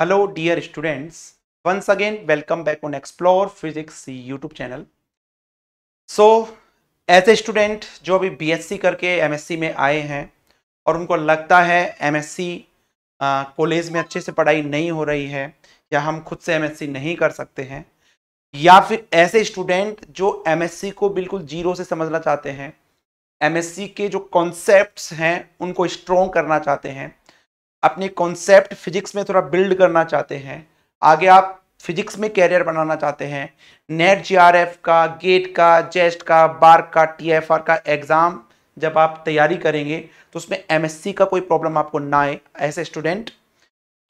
hello dear students once again welcome back on explore physics YouTube channel so as a student जो अभी BSc करके MSc में आए हैं और उनको लगता है एमएससी कॉलेज में अच्छे से पढ़ाई नहीं हो रही है या हम खुद से एमएससी नहीं कर सकते हैं या फिर ऐसे स्टूडेंट जो MSc को बिल्कुल जीरो से समझना चाहते हैं MSc के जो कॉन्सेप्ट्स हैं उनको स्ट्रॉन्ग करना चाहते हैं अपने कॉन्सेप्ट फिजिक्स में थोड़ा बिल्ड करना चाहते हैं आगे आप फिजिक्स में कैरियर बनाना चाहते हैं नेट जीआरएफ का गेट का जेस्ट e का बार का टीएफआर का एग्ज़ाम जब आप तैयारी करेंगे तो उसमें एमएससी का कोई प्रॉब्लम आपको ना आए ऐसे स्टूडेंट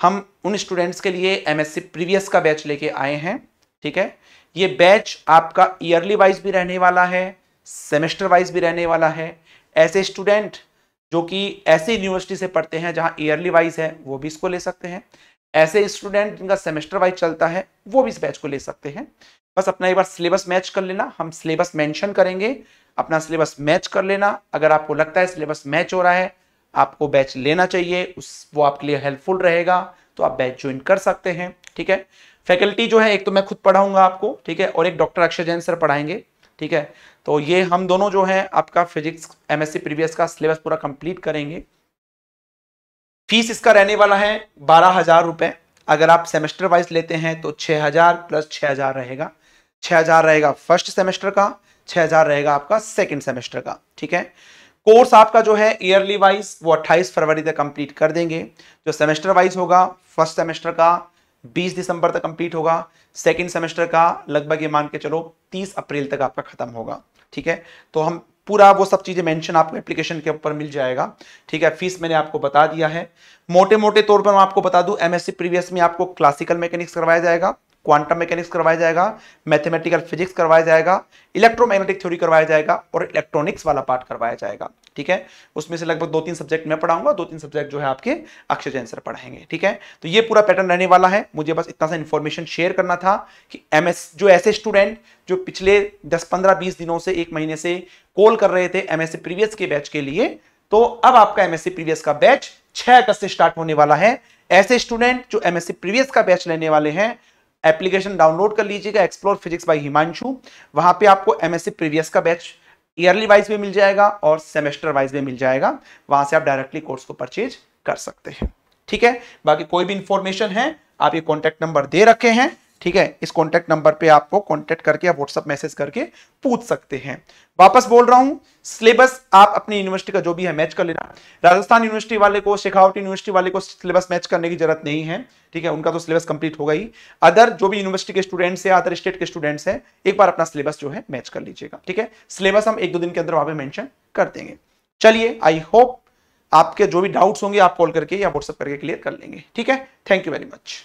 हम उन स्टूडेंट्स के लिए सी प्रीवियस का बैच लेके आए हैं ठीक है ये बैच आपका ईयरली वाइज भी रहने वाला है सेमेस्टर वाइज भी रहने वाला है ऐसे स्टूडेंट जो कि ऐसे यूनिवर्सिटी से पढ़ते हैं जहाँ ईयरली वाइज है वो भी इसको ले सकते हैं ऐसे स्टूडेंट जिनका सेमेस्टर वाइज चलता है वो भी इस बैच को ले सकते हैं बस अपना एक बार सिलेबस मैच कर लेना हम सिलेबस मेंशन करेंगे अपना सिलेबस मैच कर लेना अगर आपको लगता है सिलेबस मैच हो रहा है आपको बैच लेना चाहिए उस वो आपके लिए हेल्पफुल रहेगा तो आप बैच ज्वाइन कर सकते हैं ठीक है फैकल्टी जो है एक तो मैं खुद पढ़ाऊंगा आपको ठीक है और एक डॉक्टर अक्षय जैन सर पढ़ाएंगे ठीक है तो ये हम दोनों जो है आपका फिजिक्स एमएससी प्रीवियस का सिलेबस पूरा कंप्लीट करेंगे फीस इसका रहने वाला है बारह हजार रुपए अगर आप सेमेस्टर वाइज लेते हैं तो छह हजार प्लस छह हजार रहेगा छह हजार रहेगा फर्स्ट सेमेस्टर का छह हजार रहेगा आपका सेकेंड सेमेस्टर का ठीक है कोर्स आपका जो है ईयरली वाइज वो अट्ठाईस फरवरी तक कंप्लीट कर देंगे जो सेमेस्टर वाइज होगा फर्स्ट सेमेस्टर का 20 दिसंबर तक कंप्लीट होगा सेकेंड सेमेस्टर का लगभग ये मान के चलो 30 अप्रैल तक आपका खत्म होगा ठीक है तो हम पूरा वो सब चीज़ें मेंशन आपको एप्लीकेशन के ऊपर मिल जाएगा ठीक है फीस मैंने आपको बता दिया है मोटे मोटे तौर पर मैं आपको बता दूं एमएससी प्रीवियस में आपको क्लासिकल मैकेनिक्स करवाया जाएगा क्वांटम मैकेनिक्स करवाया जाएगा मैथमेटिकल फिजिक्स करवाया जाएगा इलेक्ट्रोमैग्नेटिक थ्योरी करवाया जाएगा और इलेक्ट्रॉनिक्स वाला पार्ट करवाया जाएगा ठीक है उसमें से लगभग दो तीन सब्जेक्ट मैं पढ़ाऊंगा दो तीन सब्जेक्ट जो है आपके अक्षय जैन सर पढ़ाएंगे ठीक है तो ये पूरा पैटर्न रहने वाला है मुझे बस इतना सा इन्फॉर्मेशन शेयर करना था कि एमएस जो ऐसे स्टूडेंट जो पिछले दस पंद्रह बीस दिनों से एक महीने से कॉल कर रहे थे एमएससी प्रीवियस के बैच के लिए तो अब आपका एमएससी प्रीवियस का बैच छह अगस्त से स्टार्ट होने वाला है ऐसे स्टूडेंट जो एमएससी प्रीवियस का बैच लेने वाले हैं एप्लीकेशन डाउनलोड कर लीजिएगा एक्सप्लोर फिजिक्स बाई हिमांशु वहां पे आपको एमएससी प्रीवियस का बैच ईयरली वाइज भी मिल जाएगा और सेमेस्टर वाइज भी मिल जाएगा वहां से आप डायरेक्टली कोर्स को परचेज कर सकते हैं ठीक है बाकी कोई भी इंफॉर्मेशन है आप ये कॉन्टैक्ट नंबर दे रखे हैं ठीक है इस कॉन्टैक्ट नंबर पे आपको कॉन्टैक्ट करके या व्हाट्सअप मैसेज करके पूछ सकते हैं वापस बोल रहा हूं सिलेबस आप अपनी यूनिवर्सिटी का जो भी है मैच कर लेना राजस्थान यूनिवर्सिटी वाले को शेखावट यूनिवर्सिटी वाले को सिलेबस मैच करने की जरूरत नहीं है ठीक है उनका तो सिलेबस कंप्लीट होगा ही अदर जो भी यूनिवर्सिटी के स्टूडेंट्स है अदर स्टेट के स्टूडेंट्स है एक बार अपना सिलेबस जो है मैच कर लीजिएगा ठीक है सिलेबस हम एक दो दिन के अंदर वहां पर मैंशन कर देंगे चलिए आई होप आपके जो भी डाउट्स होंगे आप कॉल करके या व्हाट्सअप करके क्लियर कर लेंगे ठीक है थैंक यू वेरी मच